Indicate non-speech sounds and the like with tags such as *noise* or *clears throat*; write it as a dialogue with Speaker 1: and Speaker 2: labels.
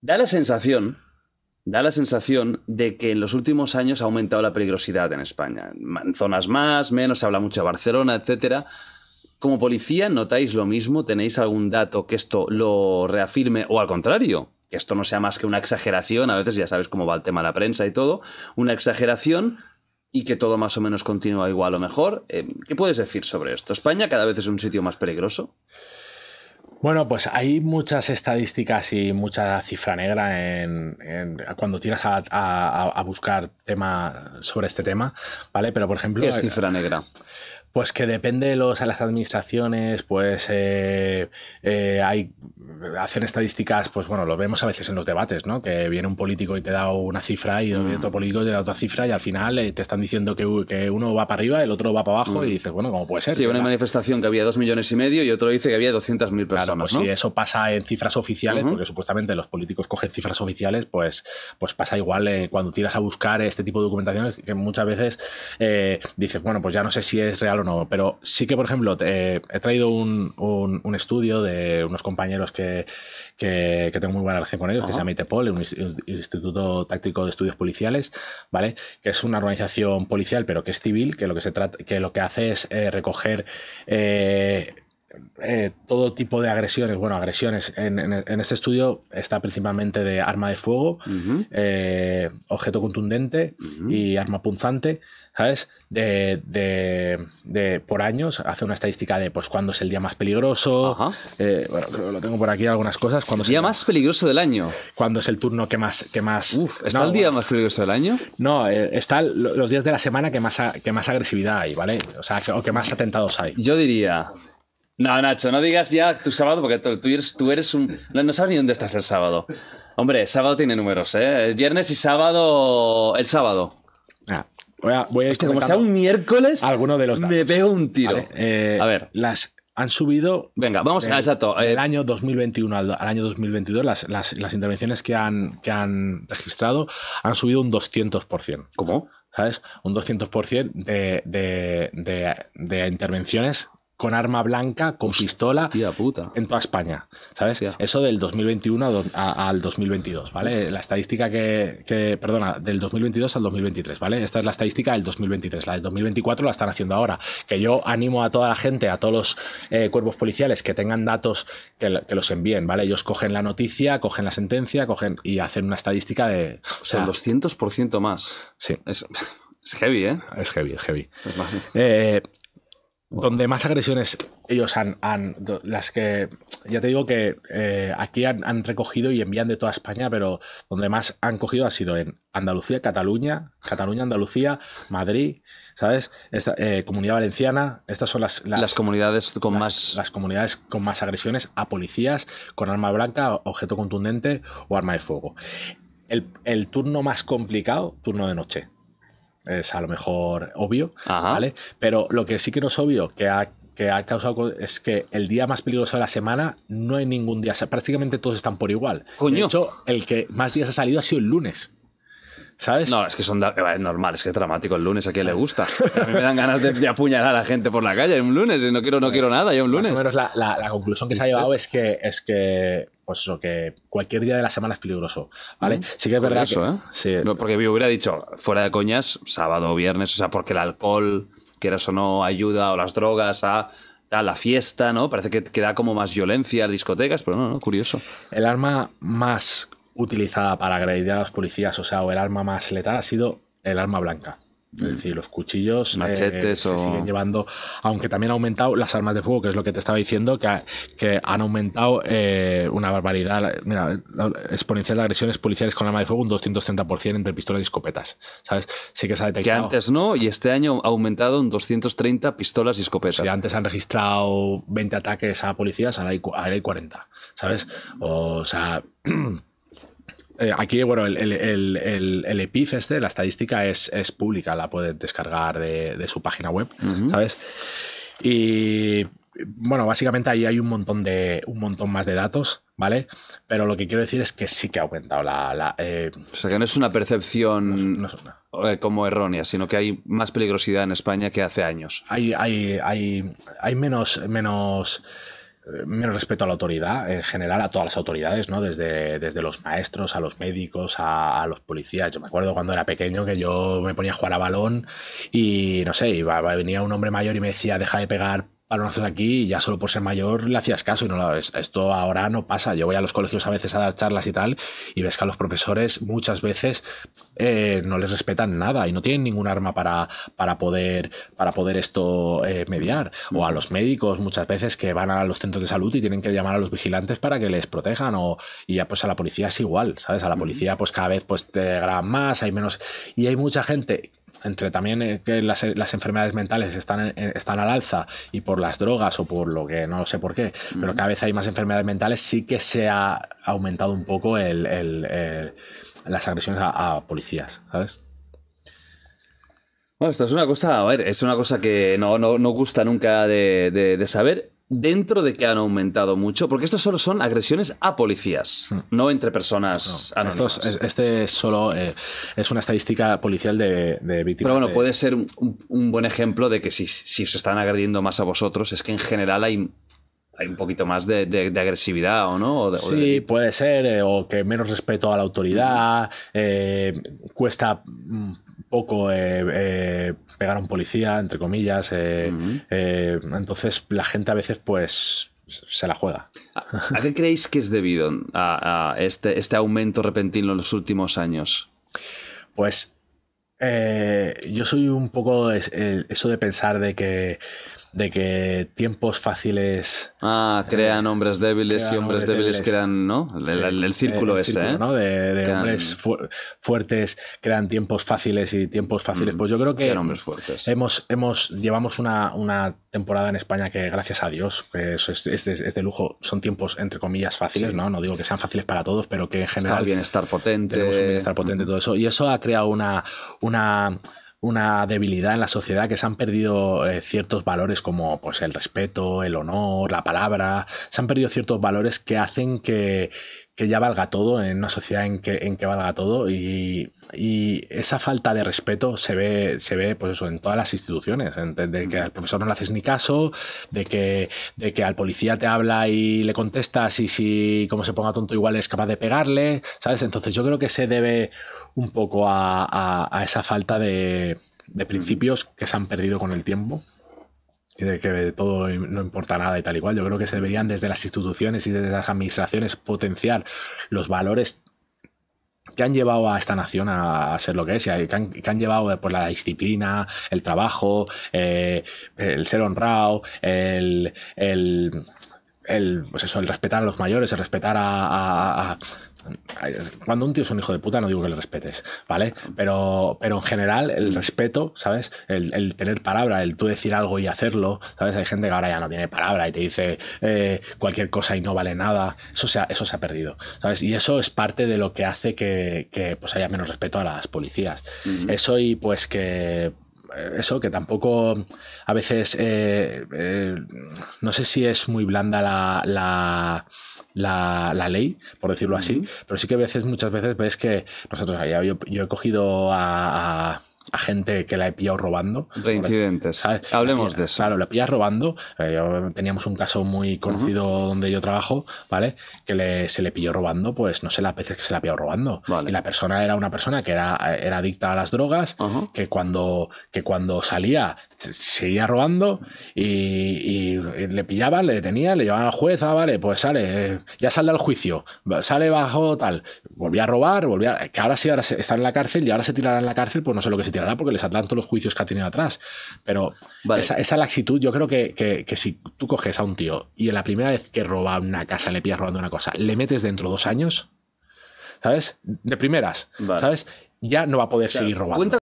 Speaker 1: Da la sensación, da la sensación de que en los últimos años ha aumentado la peligrosidad en España. En zonas más, menos, se habla mucho de Barcelona, etc. Como policía, ¿notáis lo mismo? ¿Tenéis algún dato que esto lo reafirme o al contrario? Que esto no sea más que una exageración, a veces ya sabes cómo va el tema de la prensa y todo, una exageración y que todo más o menos continúa igual o mejor. Eh, ¿Qué puedes decir sobre esto? ¿España cada vez es un sitio más peligroso?
Speaker 2: Bueno, pues hay muchas estadísticas y mucha cifra negra en, cuando tiras a, buscar tema sobre este tema, ¿vale? Pero por ejemplo. ¿Qué es cifra negra? Pues que depende de los, a las administraciones, pues eh, eh, hay, hacen estadísticas, pues bueno, lo vemos a veces en los debates, ¿no? Que viene un político y te da una cifra y mm. otro político te da otra cifra y al final eh, te están diciendo que, uno va para arriba, el otro va para abajo y mm. dices, bueno, ¿cómo puede ser? si una
Speaker 1: manifestación que había dos millones y medio y otro dice que había 200.000 personas. Claro, pues si eso pasa en cifras oficiales, porque supuestamente los políticos cogen cifras oficiales,
Speaker 2: pues, pues pasa igual cuando tiras a buscar este tipo de documentaciones que muchas veces dices, bueno, pues ya no sé si es real o no pero sí que, por ejemplo, eh, he traído un, estudio de unos compañeros que, tengo muy buena relación con ellos, que se llama ITEPOL, un Instituto Táctico de Estudios Policiales, ¿vale? Que es una organización policial, pero que es civil, que lo que, se trata, que, lo que hace es eh, recoger... Eh, eh, todo tipo de agresiones. Bueno, agresiones. En, este estudio está principalmente de arma de fuego, eh, objeto contundente y arma punzante, ¿sabes? De, de, por años, hace una estadística de pues cuándo es el día más peligroso. Eh, bueno, lo tengo por aquí algunas cosas. Cuando ¿El día más peligroso del año? Cuando es el turno que más. Que más ¿Está el día más peligroso del año? No, están los días de la semana que más,
Speaker 1: que más agresividad hay, ¿vale? O sea, o que más atentados hay. Yo diría no, Nacho, no digas ya tu sábado porque tú eres, tú eres un... No, sabes ni dónde estás el sábado. Hombre, sábado tiene números, ¿eh? El viernes y sábado... El sábado. Ah,
Speaker 2: voy a, voy a como sea
Speaker 1: un miércoles...
Speaker 2: de los... Me veo un tiro. Eh, a ver. Las han subido... Venga, vamos a exacto. Eh. el año 2021 al, año 2022, las, las, intervenciones que han, que han registrado han subido un 200%. ¿Cómo? ¿Sabes? Un 200% de, de, de, de intervenciones con arma blanca, con pistola, en toda España, ¿sabes? Eso del 2021 al 2022, ¿vale? La estadística que, perdona, del 2022 al 2023, ¿vale? Esta es la estadística del 2023, la del 2024 la están haciendo ahora, que yo animo a toda la gente, a todos los eh, cuerpos policiales que tengan datos, que, los envíen, ¿vale? Ellos cogen la noticia, cogen la sentencia, cogen y hacen una
Speaker 1: estadística de... O sea, 200% más. Sí. *laughs* Es... heavy, ¿eh? Es heavy, es heavy.
Speaker 2: Eh, donde más agresiones ellos han, las que ya te digo que eh, aquí han, recogido y envían de toda España, pero donde más han cogido ha sido en Andalucía, Cataluña, Cataluña, Andalucía, Madrid, ¿sabes? Esta, eh, Comunidad Valenciana, estas son las, las, comunidades con más las comunidades con más agresiones a policías con arma blanca, objeto contundente o arma de fuego. el turno más complicado, turno de noche es a lo mejor obvio, ¿vale? Pero lo que sí que no es obvio que ha, que ha causado es que el día más peligroso de la semana no hay ningún día, prácticamente todos están por igual. De hecho, el que más días ha
Speaker 1: salido ha sido el lunes. ¿Sabes? No, es que son eh, es normal, es que es dramático el lunes, ¿a quién le gusta? A mí me dan ganas de, apuñalar a la gente por la calle un lunes, no quiero, no pues, quiero nada, ya un lunes. menos la, conclusión que se ha llevado
Speaker 2: es que, es que pues que cualquier día de la semana es peligroso, ¿vale? Mm.
Speaker 1: sí que es verdad ¿eh? porque yo hubiera dicho, fuera de coñas, sábado o viernes, o sea, porque el alcohol, quieras o no, ayuda, o las drogas a, la fiesta, ¿no? Parece que, que da como más violencia a discotecas, pero no, no, curioso. El arma más utilizada para
Speaker 2: agredir a los policías, o sea, o el arma más letal ha sido el arma blanca. Es mm. decir, los cuchillos eh, Machetes o... se siguen llevando, aunque también ha aumentado las armas de fuego, que es lo que te estaba diciendo, que, han aumentado eh, una barbaridad. Mira, exponencial de agresiones policiales con arma de fuego un 230% entre pistolas y escopetas. ¿Sabes? Sí que se ha detectado.
Speaker 1: Que antes no, y este año ha aumentado un 230 pistolas y escopetas. Sí, antes han registrado 20 ataques a
Speaker 2: policías, ahora hay 40. ¿Sabes? O sea. *clears throat* Eh, aquí, bueno, el, el, EPIF e este, la estadística es, pública, la pueden descargar de, su página web, ¿sabes? Y bueno, básicamente ahí hay un montón de un montón más de datos, ¿vale? Pero lo que quiero decir es que sí que ha aumentado la.
Speaker 1: Eh, o sea que no es una percepción eh, como errónea, sino que hay más peligrosidad en España que hace años.
Speaker 2: Hay, hay, hay, hay menos, menos menos respeto a la autoridad, en general a todas las autoridades, ¿no? Desde, desde los maestros, a los médicos, a, los policías. Yo me acuerdo cuando era pequeño que yo me ponía a jugar a balón y, no sé, iba, venía un hombre mayor y me decía, deja de pegar de aquí ya solo por ser mayor le hacías caso y no lo, esto ahora no pasa. Yo voy a los colegios a veces a dar charlas y tal y ves que a los profesores muchas veces eh, no les respetan nada y no tienen ningún arma para, para, poder, para poder esto eh, mediar. O a los médicos muchas veces que van a los centros de salud y tienen que llamar a los vigilantes para que les protejan o, y ya pues a la policía es igual, ¿sabes? A la policía pues cada vez pues te graban más, hay menos y hay mucha gente entre también eh, que eh, las, enfermedades mentales están, están al alza y por las drogas o por lo que no sé por qué, pero cada vez hay más enfermedades mentales, sí que se ha aumentado un poco el, las agresiones a, policías, ¿sabes?
Speaker 1: Bueno, esto es una cosa, a ver, es una cosa que no, gusta nunca de, de, de, saber, dentro de que han aumentado mucho, porque estas solo son agresiones a policías, hmm. no entre personas anónimas. este solo eh, es una estadística policial de,
Speaker 2: víctimas. Pero bueno, puede
Speaker 1: ser un, buen ejemplo de que si, se están agrediendo más a vosotros, es que en general hay hay un poquito más de, agresividad o no. sí,
Speaker 2: puede ser, eh, o que menos respeto a la autoridad, eh, cuesta mm, poco eh, eh, pegar a un policía, entre comillas. Eh, entonces la gente a veces pues se la juega.
Speaker 1: ¿A, qué creéis que es debido a, a este, este, aumento repentino en los últimos años? Pues yo soy un poco
Speaker 2: eso de pensar de que de que tiempos fáciles.
Speaker 1: Ah, crean hombres débiles y hombres, débiles, crean, ¿no? El, círculo ese, ¿eh? ¿no? De, hombres
Speaker 2: fuertes crean tiempos fáciles y tiempos fáciles. Mm, pues yo creo que. hombres fuertes. Hemos, hemos, llevamos una, una, temporada en España que, gracias a Dios, es, es, es, de lujo. Son tiempos, entre comillas, fáciles, ¿no? No digo que sean fáciles para todos, pero que en general. Está el
Speaker 1: bienestar potente. Tenemos
Speaker 2: un bienestar potente, todo eso. Y eso ha creado una. una una debilidad en la sociedad que se han perdido eh, ciertos valores como pues, el respeto, el honor, la palabra, se han perdido ciertos valores que hacen que, que ya valga todo, en una sociedad en que, en que valga todo, y, esa falta de respeto se ve, se ve pues eso, en todas las instituciones, de, que al profesor no le haces ni caso, de que, de que al policía te habla y le contestas y si como se ponga tonto igual es capaz de pegarle, ¿sabes? Entonces yo creo que se debe un poco a, esa falta de, de principios que se han perdido con el tiempo de que todo no importa nada y tal y cual. Yo creo que se deberían desde las instituciones y desde las administraciones potenciar los valores que han llevado a esta nación a, ser lo que es, y que, han, llevado eh, pues, la disciplina, el trabajo, eh, el ser honrado, el el, pues eso, el respetar a los mayores, el respetar a, Cuando un tío es un hijo de puta, no digo que le respetes, ¿vale? Pero, pero en general, el respeto, ¿sabes? El, tener palabra, el tú decir algo y hacerlo, ¿sabes? Hay gente que ahora ya no tiene palabra y te dice eh, cualquier cosa y no vale nada. Eso se ha, eso se ha perdido, ¿sabes? Y eso es parte de lo que hace que, pues haya menos respeto a las policías. Eso y pues que eso, que tampoco a veces, eh, eh, no sé si es muy blanda la, la la, ley, por decirlo así, pero sí que a veces, muchas veces ves que nosotros, yo, yo he cogido a, a gente que la he pillado robando.
Speaker 1: Reincidentes.
Speaker 2: Hablemos de eso. Claro, la pillas robando. Eh, teníamos un caso muy conocido donde yo trabajo, ¿vale? Que se le pilló robando, pues no sé las veces que se la pilló robando. Y la persona era una persona que era, era adicta a las drogas, que, cuando, que cuando salía seguía robando y, le pillaban, le detenían, le llevaban al juez, ah, vale, pues sale, eh, ya sale al juicio, sale bajo tal. Volvía a robar, volvía. que ahora sí, ahora está en la cárcel y ahora se tirará en la cárcel, pues no sé lo que se porque les adelanto los juicios que ha tenido atrás. Pero esa, laxitud, yo creo que, que, si tú coges a un tío y en la primera vez que roba una casa, le pillas robando una cosa, le metes dentro dos años, ¿sabes? De primeras, ¿sabes? Ya no va a poder seguir robando.